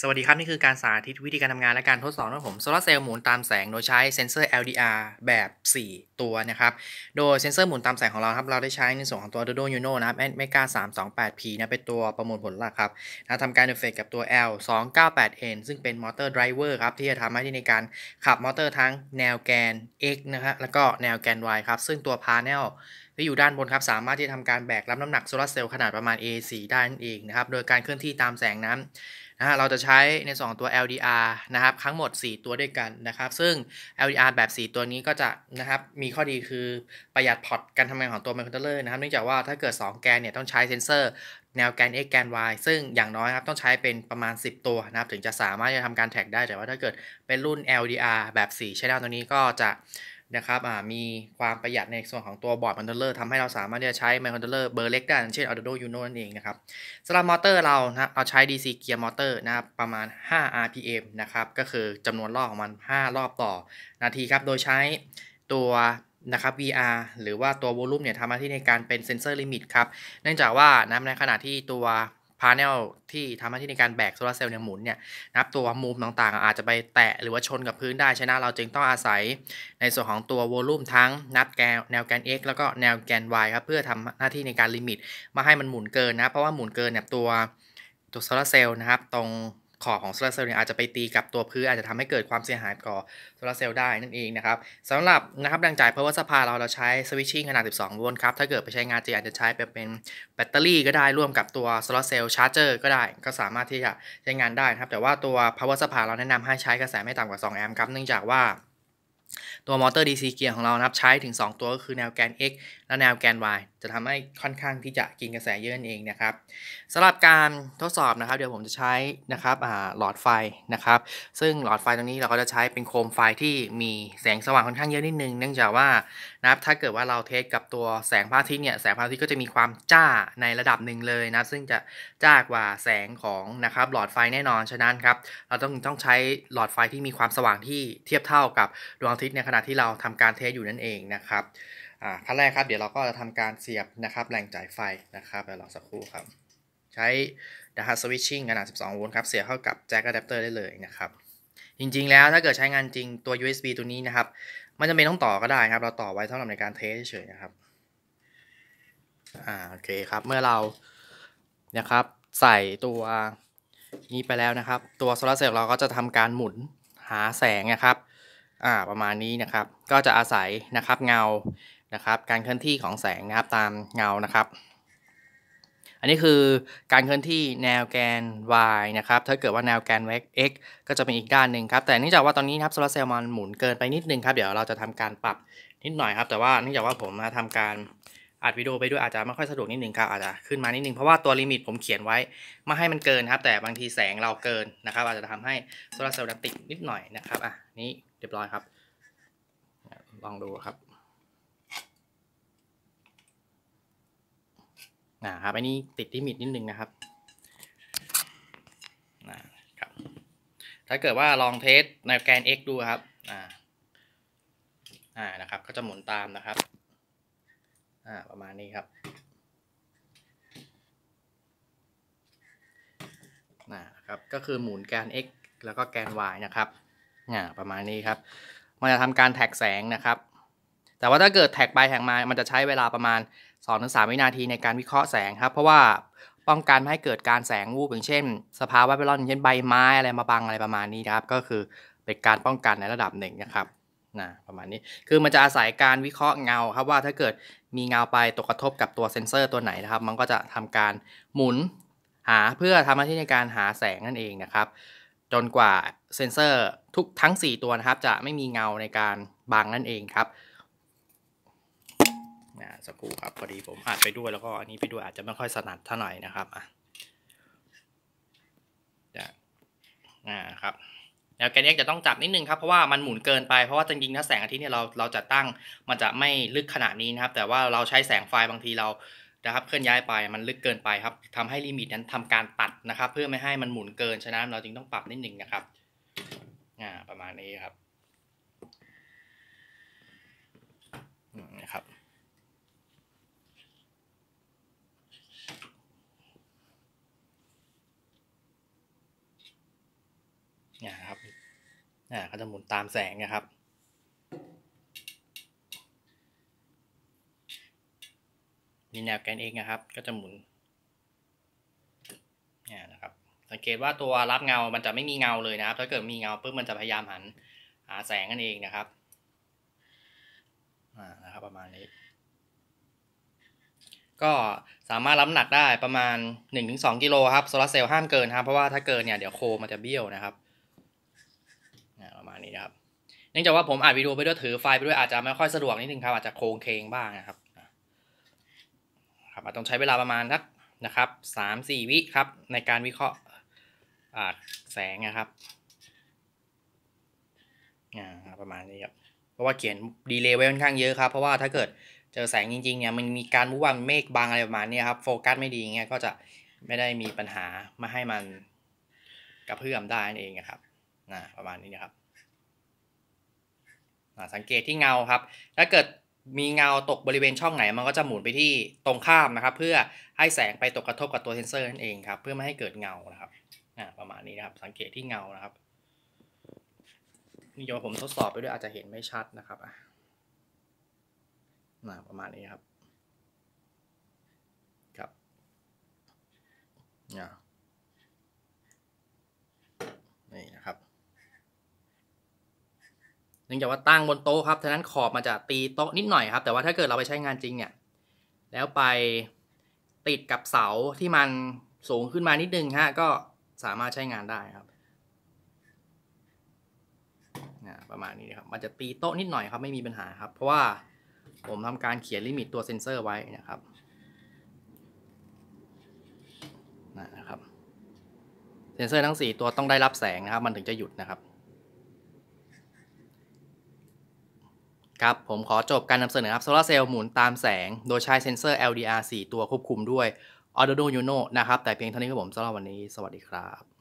สวัสดีครับ นี่คือการสาธิตวิธีการทำงานและการทดสอบของผมโซลาเซลล์หมุนตามแสงโดยใช้เซนเซอร์ LDR แบบ 4 ตัวนะครับโดยเซนเซอร์หมุนตามแสงของเราครับเราได้ใช้ในส่วนของตัว Dodo Uno นะครับ m e g a 328P นะเป็นตัวประมวลผลหลักครับนะทำการเอฟเฟกกับตัว L298N ซึ่งเป็นมอเตอร์ไดรเวอร์ครับที่จะทำให้ในการขับมอเตอร์ทั้งแนวแกน X นะฮะแล้วก็แนวแกน Y ครับซึ่งตัวพาแนลที่อยู่ด้านบนครับสามารถที่จะทำการแบกรับน้ำหนักโซลาเซลล์ขนาดประมาณ A4 ได้นั่นเองนะครับโดยการเคลื่อนที่ตามแสงนั้นนะฮะเราจะใช้ในสองตัว LDR นะครับทั้งหมด 4 ตัวด้วยกันนะครับซึ่ง LDR แบบ 4 ตัวนี้ก็จะนะครับมีข้อดีคือประหยัดพอร์ตการทำงานของตัวไมโครคอนโทรเลอร์นะครับเนื่องจากว่าถ้าเกิด 2 แกนเนี่ยต้องใช้เซนเซอร์แนวแกน x แกน y ซึ่งอย่างน้อยครับต้องใช้เป็นประมาณ 10 ตัวนะครับถึงจะสามารถจะทำการแท็กได้แต่ว่า ถ้าเกิดเป็นรุ่น LDR แบบ4ใช้ได้ตัวนี้ก็จะนะครับมีความประหยัดในส่วนของตัวบอร์ดคอนโทรลเลอร์ทำให้เราสามารถจะใช้ไมโครคอนโทรลเลอร์เบอร์เล็กได้เช่น Arduino Uno นั่นเองนะครับสำหรับมอเตอร์เรา นะเราใช้ DC เกียร์มอเตอร์นะประมาณ 5 RPM นะครับ ก็คือจำนวนรอบของมัน 5 รอบต่อ นาทีครับ โดยใช้ตัวนะครับ VR หรือว่าตัววอลลุ่มเนี่ยทำหน้าที่ในการเป็นเซนเซอร์ลิมิตครับเนื่องจากว่านะในขณะที่ตัวพาเนลที่ทำหน้าที่ในการแบกโซลาเซลล์เนี่ยหมุนเนี่ย นับตัวมุมต่างๆ อาจจะไปแตะหรือว่าชนกับพื้นได้ ฉะนั้นเราจึงต้องอาศัยในส่วนของตัววอลลุ่มทั้งนับแกนแนวแกน x แล้วก็แนวแกน y ครับ เพื่อทำหน้าที่ในการลิมิตมาให้มันหมุนเกินนะเพราะว่าหมุนเกินเนี่ยตัวตัวโซลาเซลล์นะครับ ตรงขอบของโซลาเซลล์เนี่ยอาจจะไปตีกับตัวพื้นอาจจะทำให้เกิดความเสียหายก่อโซลาเซลล์ได้นั่นเองนะครับสำหรับนะครับดังจ่ายเพราะว่าสภาเราเราใช้สวิตชิ่งขนาด 12โวลต์ครับ ถ้าเกิดไปใช้งานจริงอาจจะใช้เป็นแบตเตอรี่ก็ได้ร่วมกับตัวโซลาเซลล์ชาร์จเจอร์ก็ได้ ก็สามารถที่จะใช้งานได้นะครับ แต่ว่าตัว power supply เราแนะนำให้ใช้กระแสไม่ต่ำกว่า 2 แอมป์ครับเนื่องจากว่าตัวมอเตอร์ DC เกียร์ของเรานะครับใช้ถึง 2 ตัวก็คือแนวแกน X และแนวแกน Y จะทำให้ค่อนข้างที่จะกินกระแสเยอะนั่นเองนะครับสำหรับการทดสอบนะครับเดี๋ยวผมจะใช้นะครับหลอดไฟนะครับซึ่งหลอดไฟตรงนี้เราก็จะใช้เป็นโคมไฟที่มีแสงสว่างค่อนข้างเยอะนิดนึงเนื่องจากว่านะครับถ้าเกิดว่าเราเทสกับตัวแสงพระอาทิตย์เนี่ยแสงพระอาทิตย์ก็จะมีความจ้าในระดับหนึ่งเลยนะซึ่งจะจ้ากว่าแสงของนะครับหลอดไฟแน่นอนฉะนั้นครับเราต้องต้องใช้หลอดไฟที่มีความสว่างที่เทียบเท่ากับดวงอาทิตย์ทิตย์ในขณะที่เราทำการเทสอยู่นั่นเองนะครับขั้นแรกครับ เดี๋ยวเราก็จะทำการเสียบนะครับแรงจ่ายไฟนะครับเดี๋ยวรอสักครู่ครับ ใช้ดัชสวิตชิ่งขนาด 12 โวลต์ครับ เสียบเข้ากับแจ็คอะแดปเตอร์ได้เลยนะครับ จริง ๆ แล้วถ้าเกิดใช้งานจริงตัว USB ตัวนี้นะครับ มันจะไม่ต้องต่อก็ได้ครับ เราต่อไว้สำหรับในการเทสเฉยๆนะครับ อ่าโอเคครับเมื่อเรานะครับใส่ตัวนี้ไปแล้วนะครับ ตัวโซลาร์เซลล์เราก็จะทำการหมุนหาแสงนะครับอ่าประมาณนี้นะครับก็จะอาศัยนะครับเงานะครับ การเคลื่อนที่ของแสงนะครับตามเงานะครับ อันนี้คือการเคลื่อนที่แนวแกน y นะครับถ้าเกิดว่าแนวแกน x ก็จะเป็นอีกด้านหนึ่งครับ แต่เนื่องจากว่าตอนนี้นะครับโซลาร์เซลล์มันหมุนเกินไปนิดนึงครับเดี๋ยวเราจะทำการปรับนิดหน่อยครับ แต่ว่าเนื่องจากว่าผมมาทำการอัดวิดีโอไปด้วยอาจจะไม่ค่อยสะดวกนิดนึงครับอาจจะขึ้นมานิดนึงเพราะว่าตัวลิมิตผมเขียนไว้ไม่ให้มันเกินครับ แต่บางทีแสงเราเกินนะครับอาจจะทำให้โซลาร์เซลล์ติดนิดหน่อยนะครับอ่ะนี้รียบร้อยครับ ลองดูครับนะครับอันนี้ติดีิมิตนิดนึงนะครับ นะครับ ถ้าเกิดว่าลองเทสในแกน x ดูครับอ่าอ่านะครับ ก็จะหมุนตามนะครับอ่าประมาณนี้ครับ นะครับ ก็คือหมุนแกน x แล้วก็แกน y นะครับอ่าประมาณนี้ครับ มันจะทำการแท็กแสงนะครับ แต่ว่าถ้าเกิดแท็กไปแท็กมา มันจะใช้เวลาประมาณ2-3วินาทีในการวิเคราะห์แสงครับ เพราะว่าป้องกันไม่ให้เกิดการแสงวูบอย่างเช่น สภาวะแวดล้อมอย่างเช่นใบไม้อะไรมาบังอะไรประมาณนี้นะครับ ก็คือเป็นการป้องกันในระดับหนึ่งนะครับนะประมาณนี้ คือมันจะอาศัยการวิเคราะห์เงาครับว่าถ้าเกิดมีเงาไปตกกระทบกับตัวเซ็นเซอร์ตัวไหนนะครับ มันก็จะทำการหมุนหาเพื่อทำหน้าที่ในการหาแสงนั่นเองนะครับจนกว่าเซนเซอร์ทุกทั้ง 4 ตัวนะครับ จะไม่มีเงาในการบังนั่นเองครับนะสักครู่ครับพอดีผมอาจไปด้วยแล้วก็อันนี้ไปด้วยอาจจะไม่ค่อยสนัดเท่าไหร่นะครับอ่ะนะครับแล้วแกนี้กจะต้องจับนิดนึงครับเพราะว่ามันหมุนเกินไปเพราะว่าจริงๆถ้าแสงอาทิตย์เนี่ยเราเราจะตั้งมันจะไม่ลึกขนาดนี้นะครับ แต่ว่าเราใช้แสงไฟบางทีเรานะครับเคลื่อนย้ายไปมันลึกเกินไปครับทำให้ลิมิตนั้นทำการตัดนะครับ เพื่อไม่ให้มันหมุนเกินฉะนั้นเราจึงต้องปรับนิดหนึ่งนะครับอ่าประมาณนี้ครับนะครับนะครับอ่าก็จะหมุนตามแสงนะครับมีแนวแกนเองนะครับ ก็จะหมุนเนี่ยนะครับ สังเกตว่าตัวรับเงา มันจะไม่มีเงาเลยนะครับ ถ้าเกิดมีเงาปุ๊บมันจะพยายามหันหาแสงนั่นเองนะครับ อ่า นะครับ ประมาณนี้ ก็สามารถรับหนักได้ประมาณ 1-2กิโลครับ โซลาเซลล์ห้ามเกินครับเพราะว่าถ้าเกินเนี่ย เดี๋ยวโคมันจะเบี้ยวนะครับประมาณนี้นะครับ เนื่องจากว่าผมอัดวิดีโอไปด้วยถือไฟล์ไปด้วยอาจจะไม่ค่อยสะดวกนิดนึงครับ อาจจะโค้งเคงบ้างนะครับมันต้องใช้เวลาประมาณสักนะครับสามสี่วิครับในการวิเคราะห์แสงนะครับประมาณนี้ครับเพราะว่าเขียนดีเลย์ไว้ค่อนข้างเยอะครับเพราะว่าถ้าเกิดเจอแสงจริงๆเนี่ยมันมีการบุบวับเมฆบางอะไรประมาณนี้ครับโฟกัสไม่ดีเงี้ยก็จะไม่ได้มีปัญหามาให้มันกระเพื่อมได้นั่นเองนะครับนะประมาณนี้นะครับ สังเกตที่เงาครับ ถ้าเกิดมีเงาตกบริเวณช่องไหนมันก็จะหมุนไปที่ตรงข้ามนะครับ เพื่อให้แสงไปตกกระทบกับตัวเซนเซอร์นั่นเองครับ เพื่อไม่ให้เกิดเงานะครับประมาณนี้นะครับสังเกตที่เงานะครับนี่เดี๋ยวผมทดสอบไปด้วยอาจจะเห็นไม่ชัดนะครับอนะประมาณนี้ครับครับ เนี่ยเนื่องจากว่าตั้งบนโต๊ะครับฉะนั้นขอบมันจะตีโต๊ะนิดหน่อยครับ แต่ว่าถ้าเกิดเราไปใช้งานจริงเนี่ย แล้วไปติดกับเสาที่มันสูงขึ้นมานิดนึงฮะก็สามารถใช้งานได้ครับนะประมาณนี้นครับ มันจะตีโต๊ะนิดหน่อยครับ ไม่มีปัญหาครับ เพราะว่าผมทำการเขียนลิมิตตัวเซนเซอร์ไว้นะครับ นะครับ เซนเซอร์ทั้ง4ตัวต้องได้รับแสงนะครับ มันถึงจะหยุดนะครับครับผมขอจบการนำเสนอครับโซลาเซลล์หมุนตามแสงโดยใช้เซนเซอร์ LDR 4 ตัวควบคุมด้วย Arduino Uno นะครับ แต่เพียงเท่านี้ครับผมสำหรับวันนี้สวัสดีครับ